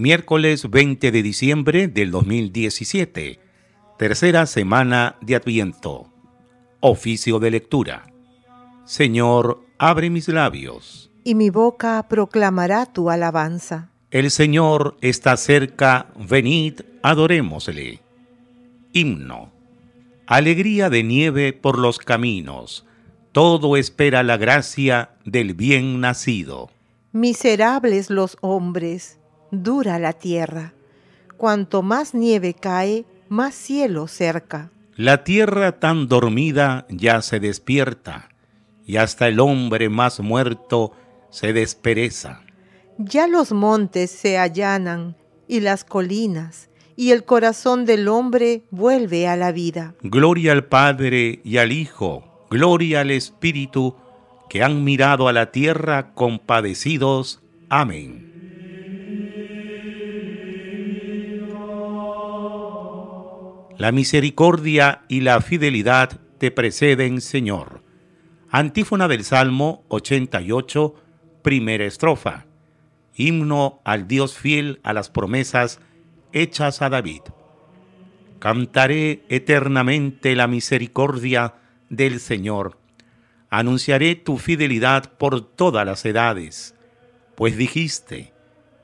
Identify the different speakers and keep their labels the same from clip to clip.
Speaker 1: miércoles 20 de diciembre del 2017, tercera semana de Adviento. Oficio de lectura. Señor, abre mis labios.
Speaker 2: Y mi boca proclamará tu alabanza.
Speaker 1: El Señor está cerca, venid, adorémosle. Himno. Alegría de nieve por los caminos. Todo espera la gracia del bien nacido.
Speaker 2: Miserables los hombres dura la tierra. Cuanto más nieve cae, más cielo cerca.
Speaker 1: La tierra tan dormida ya se despierta, y hasta el hombre más muerto se despereza.
Speaker 2: Ya los montes se allanan, y las colinas, y el corazón del hombre vuelve a la vida.
Speaker 1: Gloria al Padre y al Hijo, gloria al Espíritu, que han mirado a la tierra compadecidos. Amén. La misericordia y la fidelidad te preceden, Señor. Antífona del Salmo 88, primera estrofa. Himno al Dios fiel a las promesas hechas a David. Cantaré eternamente la misericordia del Señor. Anunciaré tu fidelidad por todas las edades, pues dijiste,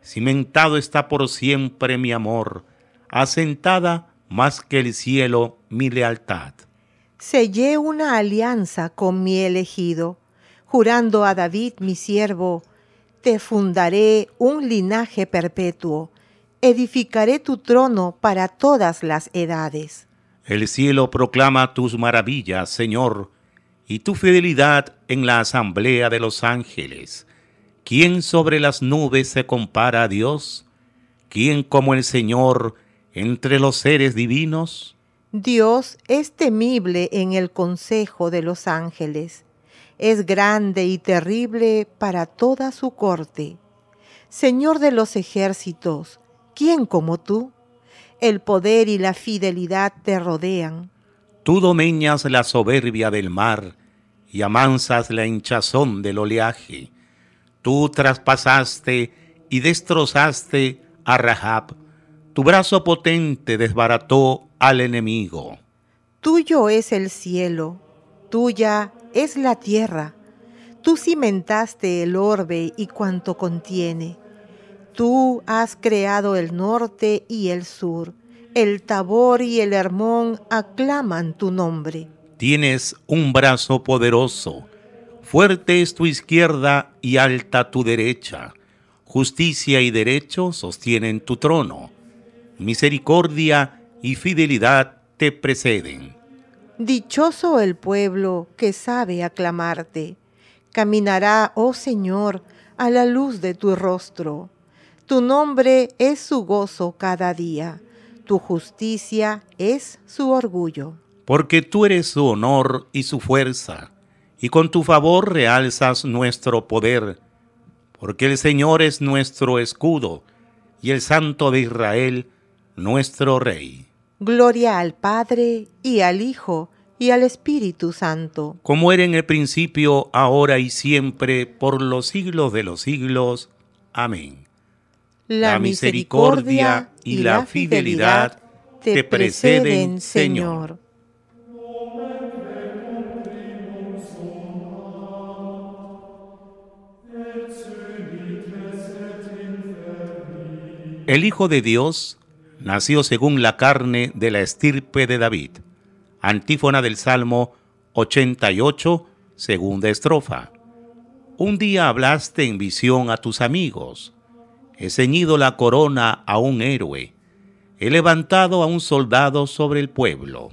Speaker 1: cimentado está por siempre mi amor, asentada más que el cielo mi lealtad.
Speaker 2: Sellé una alianza con mi elegido, jurando a David mi siervo, te fundaré un linaje perpetuo, edificaré tu trono para todas las edades.
Speaker 1: El cielo proclama tus maravillas, Señor, y tu fidelidad en la asamblea de los ángeles. ¿Quién sobre las nubes se compara a Dios? ¿Quién como el Señor entre los seres divinos.
Speaker 2: Dios es temible en el consejo de los ángeles, es grande y terrible para toda su corte. Señor de los ejércitos, ¿quién como tú? El poder y la fidelidad te
Speaker 1: rodean. Tú domeñas la soberbia del mar y amansas la hinchazón del oleaje. Tú traspasaste y destrozaste a Rahab tu brazo potente desbarató al enemigo.
Speaker 2: Tuyo es el cielo, tuya es la tierra. Tú cimentaste el orbe y cuanto contiene. Tú has creado el norte y el sur. El Tabor y el Hermón aclaman tu nombre.
Speaker 1: Tienes un brazo poderoso. Fuerte es tu izquierda y alta tu derecha. Justicia y derecho sostienen tu trono misericordia y fidelidad te preceden.
Speaker 2: Dichoso el pueblo que sabe aclamarte. Caminará, oh Señor, a la luz de tu rostro. Tu nombre es su gozo cada día. Tu justicia es su orgullo.
Speaker 1: Porque tú eres su honor y su fuerza, y con tu favor realzas nuestro poder. Porque el Señor es nuestro escudo, y el Santo de Israel nuestro Rey.
Speaker 2: Gloria al Padre y al Hijo y al Espíritu Santo.
Speaker 1: Como era en el principio, ahora y siempre, por los siglos de los siglos. Amén. La, misericordia y la, la fidelidad te preceden, Señor. El Hijo de Dios nació según la carne de la estirpe de David. Antífona del Salmo 88, segunda estrofa. Un día hablaste en visión a tus amigos. He ceñido la corona a un héroe. He levantado a un soldado sobre el pueblo.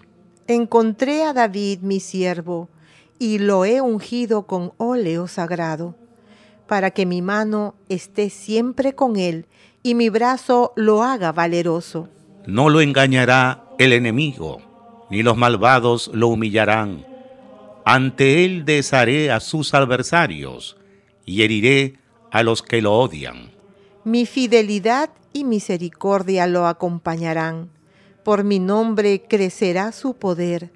Speaker 2: Encontré a David, mi siervo, y lo he ungido con óleo sagrado, para que mi mano esté siempre con él y mi brazo lo haga valeroso.
Speaker 1: No lo engañará el enemigo, ni los malvados lo humillarán. Ante él desharé a sus adversarios y heriré a los que lo odian.
Speaker 2: Mi fidelidad y misericordia lo acompañarán. Por mi nombre crecerá su poder.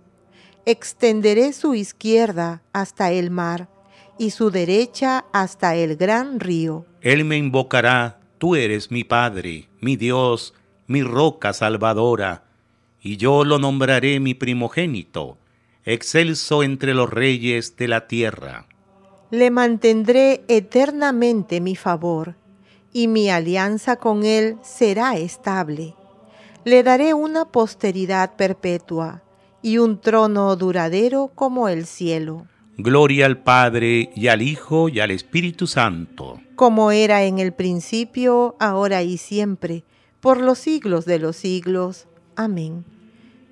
Speaker 2: Extenderé su izquierda hasta el mar y su derecha hasta el gran río.
Speaker 1: Él me invocará Tú eres mi Padre, mi Dios, mi roca salvadora, y yo lo nombraré mi primogénito, excelso entre los reyes de la tierra.
Speaker 2: Le mantendré eternamente mi favor, y mi alianza con él será estable. Le daré una posteridad perpetua y un trono duradero como el cielo.
Speaker 1: Gloria al Padre y al Hijo y al Espíritu Santo.
Speaker 2: Como era en el principio, ahora y siempre, por los siglos de los siglos. Amén.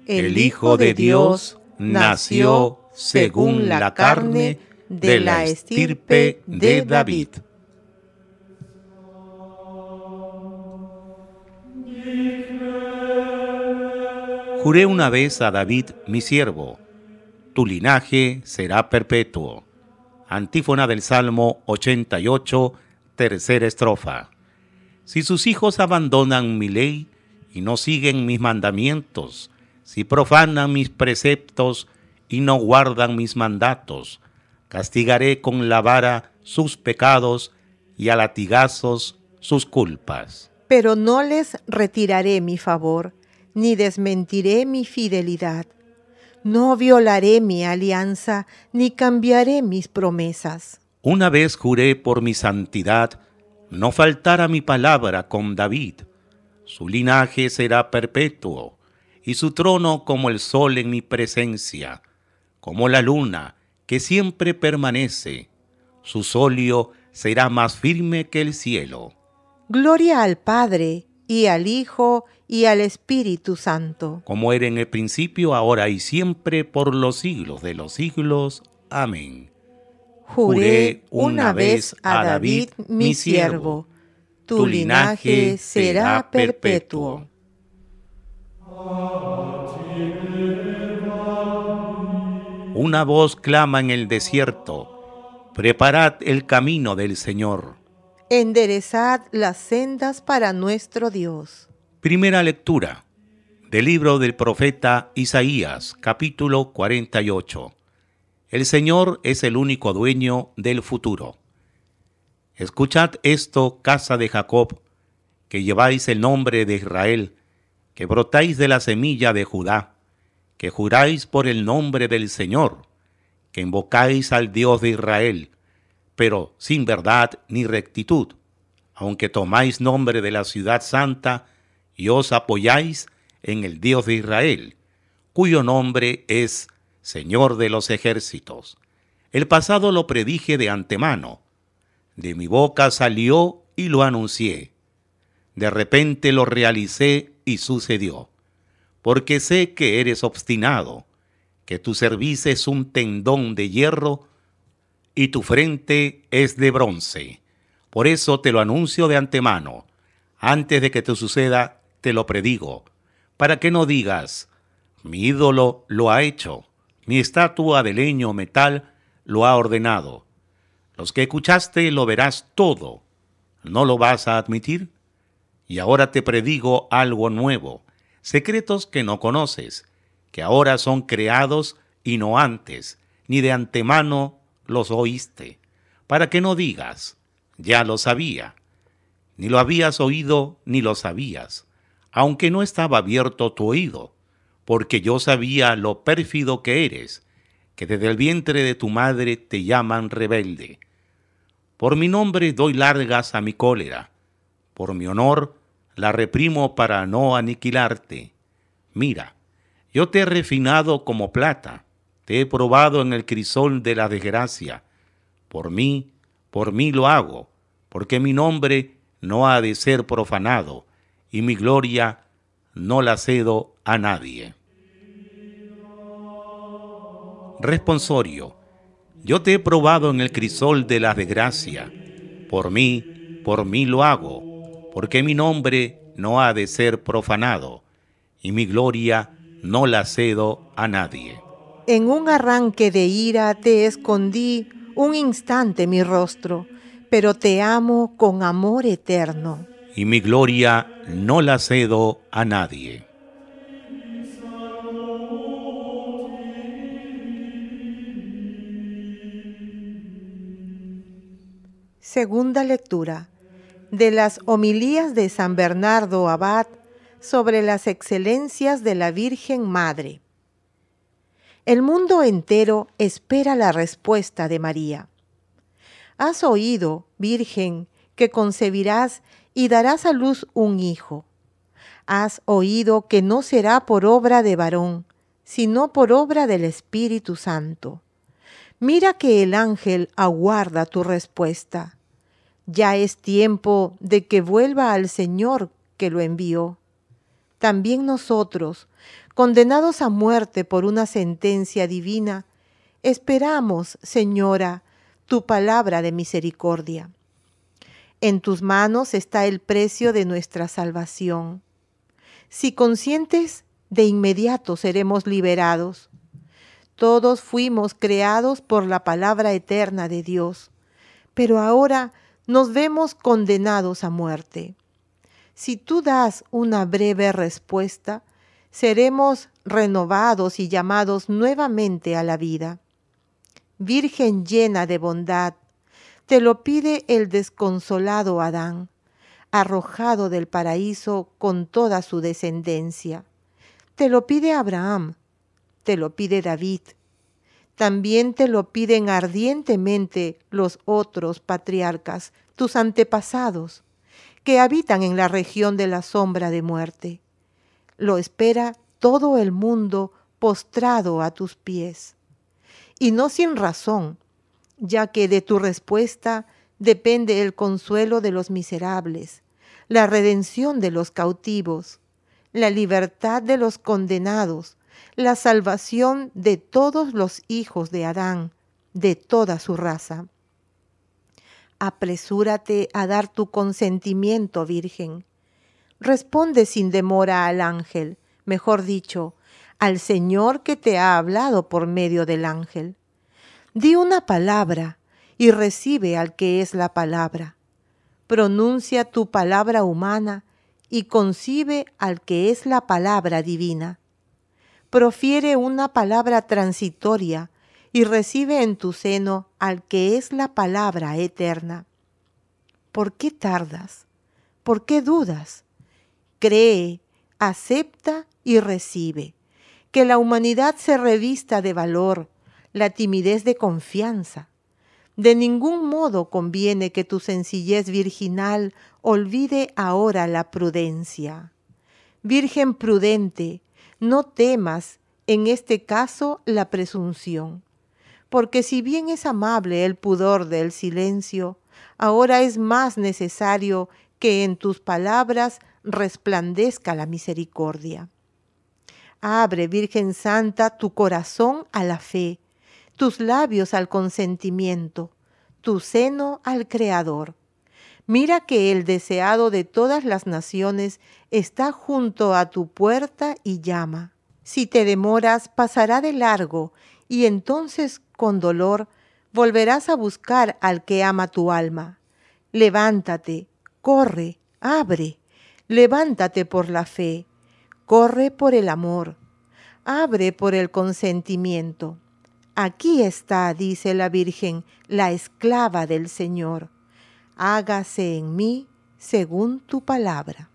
Speaker 2: El, Hijo de Dios nació según la carne de la estirpe de David.
Speaker 1: Juré una vez a David, mi siervo tu linaje será perpetuo. Antífona del Salmo 88, tercera estrofa. Si sus hijos abandonan mi ley y no siguen mis mandamientos, si profanan mis preceptos y no guardan mis mandatos, castigaré con la vara sus pecados y a latigazos sus culpas.
Speaker 2: Pero no les retiraré mi favor, ni desmentiré mi fidelidad no violaré mi alianza, ni cambiaré mis promesas.
Speaker 1: Una vez juré por mi santidad, no faltará mi palabra con David. Su linaje será perpetuo, y su trono como el sol en mi presencia, como la luna que siempre permanece. Su solio será más firme que el cielo.
Speaker 2: Gloria al Padre y al Hijo, y al Espíritu Santo.
Speaker 1: Como era en el principio, ahora y siempre, por los siglos de los siglos. Amén. Juré una vez a David, mi siervo,
Speaker 2: tu linaje será perpetuo.
Speaker 1: Una voz clama en el desierto, preparad el camino del Señor
Speaker 2: Enderezad las sendas para nuestro Dios.
Speaker 1: Primera lectura del libro del profeta Isaías, capítulo 48. El Señor es el único dueño del futuro. Escuchad esto, casa de Jacob, que lleváis el nombre de Israel, que brotáis de la semilla de Judá, que juráis por el nombre del Señor, que invocáis al Dios de Israel, pero sin verdad ni rectitud. Aunque tomáis nombre de la ciudad santa y os apoyáis en el Dios de Israel, cuyo nombre es Señor de los ejércitos. El pasado lo predije de antemano. De mi boca salió y lo anuncié. De repente lo realicé y sucedió. Porque sé que eres obstinado, que tu servicio es un tendón de hierro y tu frente es de bronce. Por eso te lo anuncio de antemano, antes de que te suceda, te lo predigo, para que no digas, mi ídolo lo ha hecho, mi estatua de leño o metal lo ha ordenado. Los que escuchaste lo verás todo, ¿no lo vas a admitir? Y ahora te predigo algo nuevo, secretos que no conoces, que ahora son creados y no antes, ni de antemano los oíste, para que no digas, ya lo sabía. Ni lo habías oído, ni lo sabías, aunque no estaba abierto tu oído, porque yo sabía lo pérfido que eres, que desde el vientre de tu madre te llaman rebelde. Por mi nombre doy largas a mi cólera, por mi honor la reprimo para no aniquilarte. Mira, yo te he refinado como plata, te he probado en el crisol de la desgracia. Por mí, por mí lo hago, porque mi nombre no ha de ser profanado y mi gloria no la cedo a nadie. Responsorio. Yo te he probado en el crisol de la desgracia. Por mí, por mí lo hago, porque mi nombre no ha de ser profanado y mi gloria no la cedo a nadie.
Speaker 2: En un arranque de ira te escondí un instante mi rostro, pero te amo con amor eterno.
Speaker 1: Y mi gloria no la cedo a nadie.
Speaker 2: Segunda lectura de las homilías de San Bernardo Abad sobre las excelencias de la Virgen Madre. El mundo entero espera la respuesta de María. Has oído, Virgen, que concebirás y darás a luz un hijo. Has oído que no será por obra de varón, sino por obra del Espíritu Santo. Mira que el ángel aguarda tu respuesta. Ya es tiempo de que vuelva al Señor que lo envió también nosotros, condenados a muerte por una sentencia divina, esperamos, Señora, tu palabra de misericordia. En tus manos está el precio de nuestra salvación. Si consientes, de inmediato seremos liberados. Todos fuimos creados por la palabra eterna de Dios, pero ahora nos vemos condenados a muerte. Si tú das una breve respuesta, seremos renovados y llamados nuevamente a la vida. Virgen llena de bondad, te lo pide el desconsolado Adán, arrojado del paraíso con toda su descendencia. Te lo pide Abraham, te lo pide David, también te lo piden ardientemente los otros patriarcas, tus antepasados que habitan en la región de la sombra de muerte. Lo espera todo el mundo postrado a tus pies. Y no sin razón, ya que de tu respuesta depende el consuelo de los miserables, la redención de los cautivos, la libertad de los condenados, la salvación de todos los hijos de Adán, de toda su raza. Apresúrate a dar tu consentimiento, Virgen. Responde sin demora al ángel, mejor dicho, al Señor que te ha hablado por medio del ángel. Di una palabra y recibe al que es la palabra. Pronuncia tu palabra humana y concibe al que es la palabra divina. Profiere una palabra transitoria y recibe en tu seno al que es la palabra eterna. ¿Por qué tardas? ¿Por qué dudas? Cree, acepta y recibe. Que la humanidad se revista de valor, la timidez de confianza. De ningún modo conviene que tu sencillez virginal olvide ahora la prudencia. Virgen prudente, no temas en este caso la presunción porque si bien es amable el pudor del silencio, ahora es más necesario que en tus palabras resplandezca la misericordia. Abre, Virgen Santa, tu corazón a la fe, tus labios al consentimiento, tu seno al Creador. Mira que el deseado de todas las naciones está junto a tu puerta y llama. Si te demoras, pasará de largo, y entonces con dolor, volverás a buscar al que ama tu alma. Levántate, corre, abre, levántate por la fe, corre por el amor, abre por el consentimiento. Aquí está, dice la Virgen, la esclava del Señor. Hágase en mí según tu palabra.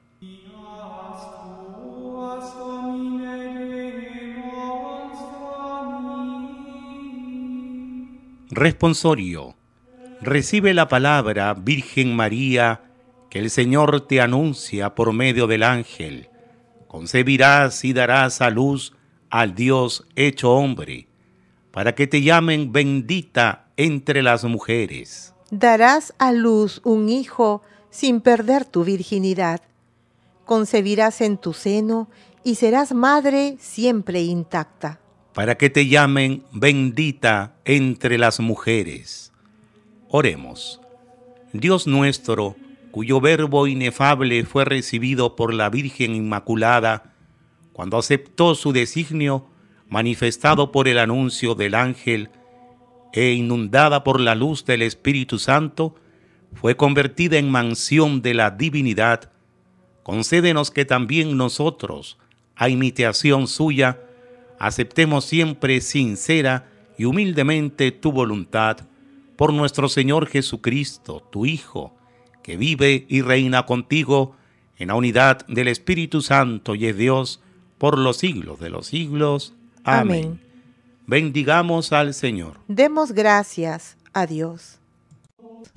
Speaker 1: Responsorio. Recibe la palabra, Virgen María, que el Señor te anuncia por medio del ángel. Concebirás y darás a luz al Dios hecho hombre, para que te llamen bendita entre las mujeres.
Speaker 2: Darás a luz un hijo sin perder tu virginidad. Concebirás en tu seno y serás madre siempre intacta
Speaker 1: para que te llamen bendita entre las mujeres. Oremos. Dios nuestro, cuyo verbo inefable fue recibido por la Virgen Inmaculada, cuando aceptó su designio manifestado por el anuncio del ángel e inundada por la luz del Espíritu Santo, fue convertida en mansión de la divinidad, concédenos que también nosotros, a imitación suya, aceptemos siempre sincera y humildemente tu voluntad por nuestro Señor Jesucristo, tu Hijo, que vive y reina contigo en la unidad del Espíritu Santo y es Dios por los siglos de los siglos. Amén. Bendigamos al Señor.
Speaker 2: Demos gracias a Dios.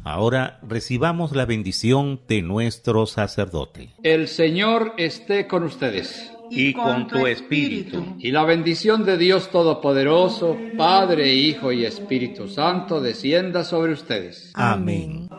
Speaker 1: Ahora recibamos la bendición de nuestro sacerdote. El Señor esté con ustedes y con tu espíritu. Y la bendición de Dios Todopoderoso, Padre, Hijo y Espíritu Santo, descienda sobre ustedes. Amén.